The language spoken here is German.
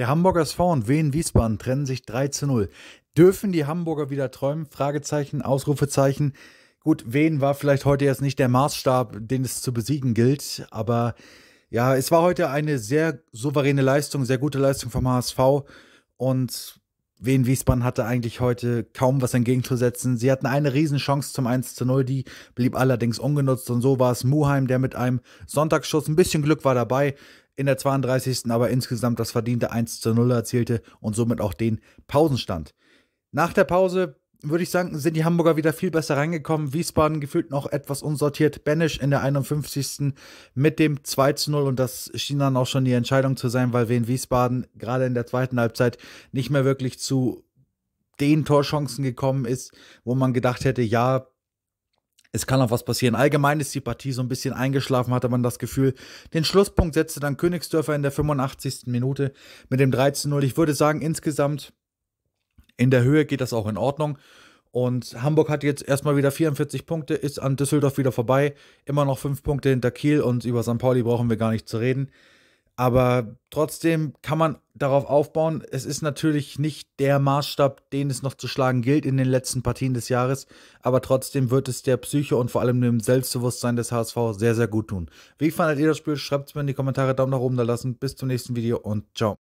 Der Hamburger SV und Wien Wiesbaden trennen sich 3 zu 0. Dürfen die Hamburger wieder träumen? Fragezeichen, Ausrufezeichen. Gut, Wien war vielleicht heute jetzt nicht der Maßstab, den es zu besiegen gilt, aber ja, es war heute eine sehr souveräne Leistung, sehr gute Leistung vom HSV und Wien Wiesbaden hatte eigentlich heute kaum was entgegenzusetzen. Sie hatten eine Riesenchance zum 1 zu 0, die blieb allerdings ungenutzt und so war es Muheim, der mit einem Sonntagsschuss ein bisschen Glück war dabei, in der 32. aber insgesamt das verdiente 1 zu 0 erzielte und somit auch den Pausenstand. Nach der Pause würde ich sagen, sind die Hamburger wieder viel besser reingekommen. Wiesbaden gefühlt noch etwas unsortiert. Banish in der 51. mit dem 2 zu 0 und das schien dann auch schon die Entscheidung zu sein, weil Wien Wiesbaden gerade in der zweiten Halbzeit nicht mehr wirklich zu den Torchancen gekommen ist, wo man gedacht hätte, ja, es kann auch was passieren. Allgemein ist die Partie so ein bisschen eingeschlafen, hatte man das Gefühl. Den Schlusspunkt setzte dann Königsdörfer in der 85. Minute mit dem 13-0. Ich würde sagen, insgesamt in der Höhe geht das auch in Ordnung. Und Hamburg hat jetzt erstmal wieder 44 Punkte, ist an Düsseldorf wieder vorbei, immer noch 5 Punkte hinter Kiel und über St. Pauli brauchen wir gar nicht zu reden. Aber trotzdem kann man darauf aufbauen. Es ist natürlich nicht der Maßstab, den es noch zu schlagen gilt in den letzten Partien des Jahres. Aber trotzdem wird es der Psyche und vor allem dem Selbstbewusstsein des HSV sehr, sehr gut tun. Wie fandet ihr das Spiel? Schreibt es mir in die Kommentare. Daumen nach oben da lassen. Bis zum nächsten Video und ciao.